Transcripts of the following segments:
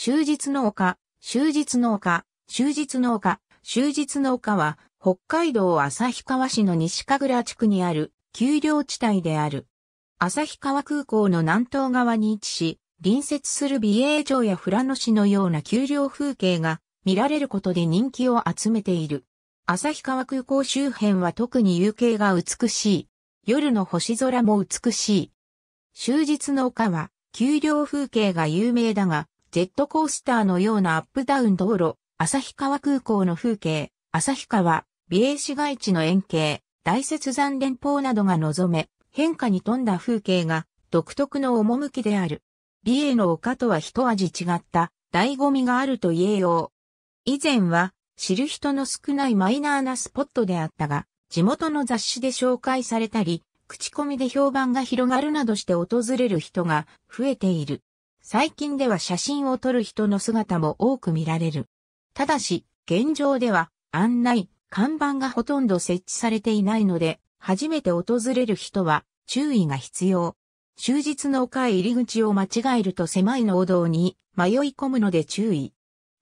終日農家、終日農家、終日農家、終日農家は、北海道旭川市の西神楽地区にある、丘陵地帯である。旭川空港の南東側に位置し、隣接する美瑛城や富良野市のような丘陵風景が見られることで人気を集めている。旭川空港周辺は特に夕景が美しい。夜の星空も美しい。終日の丘は、丘陵風景が有名だが、ジェットコースターのようなアップダウン道路、旭川空港の風景、旭川、美瑛市街地の円形、大雪山連峰などが望め、変化に富んだ風景が独特の趣である。美瑛の丘とは一味違った醍醐味があると言えよう。以前は知る人の少ないマイナーなスポットであったが、地元の雑誌で紹介されたり、口コミで評判が広がるなどして訪れる人が増えている。最近では写真を撮る人の姿も多く見られる。ただし、現状では案内、看板がほとんど設置されていないので、初めて訪れる人は注意が必要。終日の丘へ入り口を間違えると狭い農道に迷い込むので注意。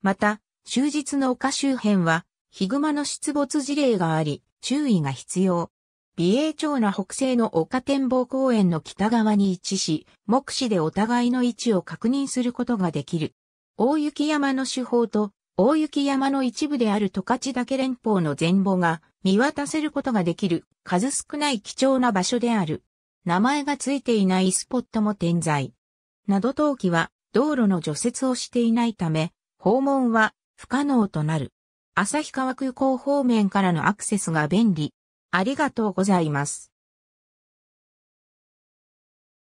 また、終日の丘周辺はヒグマの出没事例があり、注意が必要。美瑛町な北西の丘展望公園の北側に位置し、目視でお互いの位置を確認することができる。大雪山の手法と、大雪山の一部である十勝岳連峰の全貌が見渡せることができる数少ない貴重な場所である。名前がついていないスポットも点在。など冬季は道路の除雪をしていないため、訪問は不可能となる。旭川空港方面からのアクセスが便利。ありがとうございます。